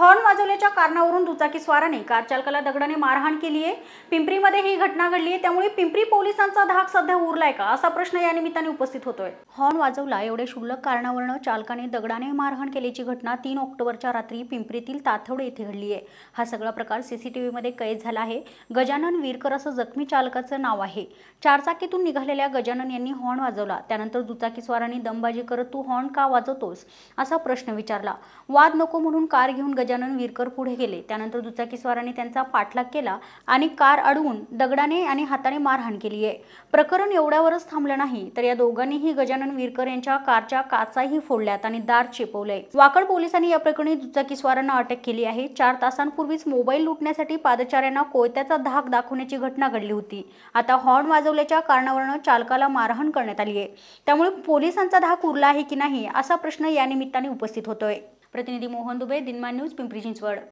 horn वाजवल्याच्या कारणावरून दुचाकी car कारचालकाला दगडाने मारहाण केली आहे पिंपरीमध्ये ही घटना घडली आहे त्यामुळे पिंपरी पोलिसांचा धाक सध्या उरलाय का असा प्रश्न या निमित्ताने उपस्थित होतोय हॉर्न वाजवला एवढे शुल्लक कारणावरून चालकाने दगडाने मारहाण केल्याची घटना तीन ऑक्टोबरच्या रात्री पिंपरीतील ताथवडे येथे घडली आहे हा सगळा प्रकार मध्ये कैद झाला आहे गजानन वीरकर असं जखमी चालकाचं नाव आहे चारचाकीतून निघालेल्या गजानन यांनी हॉर्न वाजवला त्यानंतर दुचाकी दुचाकीस्वारांनी दमबाजी करत तू हॉर्न का वाजवतोस असा प्रश्न विचारला वाद नको म्हणून कार घेऊन गजानन विरकर पुढे गेले त्यानंतर दुचाकीस्वारांनी त्यांचा पाठलाग केला आणि कार अडवून दगडाने आणि हाताने मारहाण केली आहे प्रकरण एवढ्यावरच थांबलं नाही तर या दोघांनीही गजानन विरकर यांच्या कारच्या काचाही फोडल्यात आणि दार चेपवलंय वाकड पोलिसांनी या प्रकरणी दुचाकीस्वारांना अटक केली आहे चार तासांपूर्वीच मोबाईल लुटण्यासाठी पादचाऱ्यांना कोयत्याचा धाक दाखवण्याची घटना घडली होती आता हॉर्न वाजवल्याच्या कारणावरनं चालकाला मारहाण करण्यात आली आहे त्यामुळे पोलिसांचा धाक उरला आहे की नाही असा प्रश्न या निमित्ताने उपस्थित होतोय પ્રતિનિધિ મોહન દુબે દિનમાન ન્યૂઝ પિંપરી ચિંચવડ